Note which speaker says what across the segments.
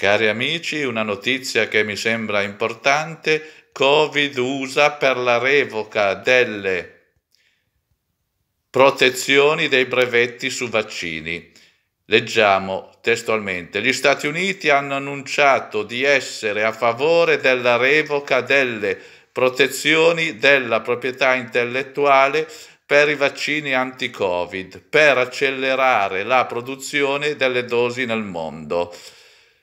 Speaker 1: Cari amici, una notizia che mi sembra importante, Covid usa per la revoca delle protezioni dei brevetti su vaccini. Leggiamo testualmente, gli Stati Uniti hanno annunciato di essere a favore della revoca delle protezioni della proprietà intellettuale per i vaccini anti-Covid, per accelerare la produzione delle dosi nel mondo.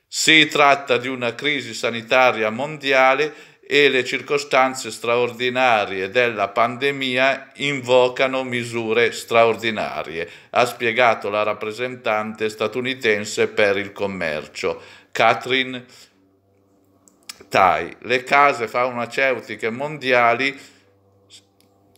Speaker 1: Si tratta di una crisi sanitaria mondiale e le circostanze straordinarie della pandemia invocano misure straordinarie, ha spiegato la rappresentante statunitense per il commercio, Catherine Tai. Le case farmaceutiche mondiali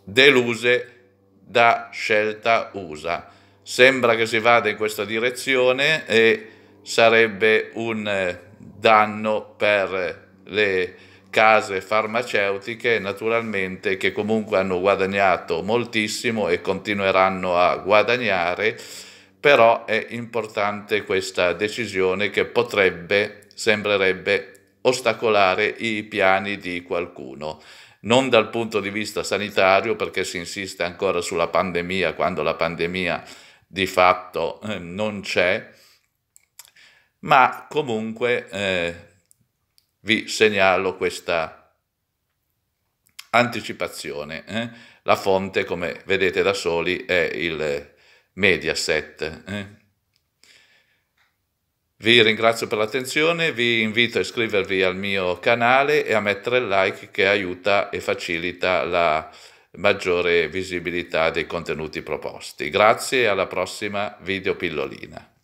Speaker 1: deluse da scelta USA. Sembra che si vada in questa direzione e sarebbe un eh, danno per le case farmaceutiche naturalmente che comunque hanno guadagnato moltissimo e continueranno a guadagnare però è importante questa decisione che potrebbe sembrerebbe ostacolare i piani di qualcuno non dal punto di vista sanitario perché si insiste ancora sulla pandemia quando la pandemia di fatto eh, non c'è ma comunque eh, vi segnalo questa anticipazione. Eh? La fonte, come vedete da soli, è il Mediaset. Eh? Vi ringrazio per l'attenzione, vi invito a iscrivervi al mio canale e a mettere il like che aiuta e facilita la maggiore visibilità dei contenuti proposti. Grazie e alla prossima video pillolina.